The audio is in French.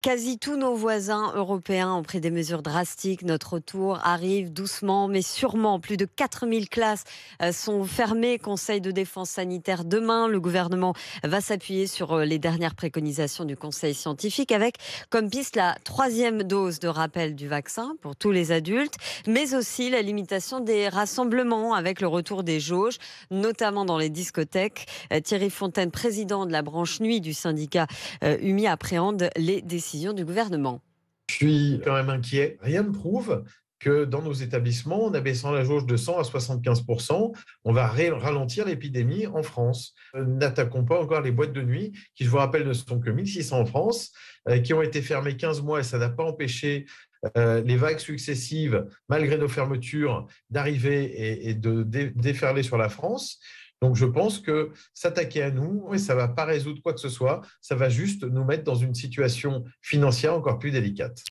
Quasi tous nos voisins européens ont pris des mesures drastiques. Notre retour arrive doucement, mais sûrement. Plus de 4000 classes euh, sont fermées. Conseil de défense sanitaire demain. Le gouvernement va s'appuyer sur euh, les dernières préconisations du Conseil scientifique avec comme piste la troisième dose de rappel du vaccin pour tous les adultes, mais aussi la limitation des rassemblements avec le retour des jauges, notamment dans les discothèques. Euh, Thierry Fontaine, président de la branche nuit du syndicat UMI, appréhende les décisions du gouvernement. Je suis quand même inquiet. Rien ne prouve que dans nos établissements, en abaissant la jauge de 100 à 75%, on va ralentir l'épidémie en France. Euh, n'attaquons pas encore les boîtes de nuit, qui, je vous rappelle, ne sont que 1600 en France, euh, qui ont été fermées 15 mois et ça n'a pas empêché euh, les vagues successives, malgré nos fermetures, d'arriver et, de déferler sur la France. Donc je pense que s'attaquer à nous, ça ne va pas résoudre quoi que ce soit, ça va juste nous mettre dans une situation financière encore plus délicate.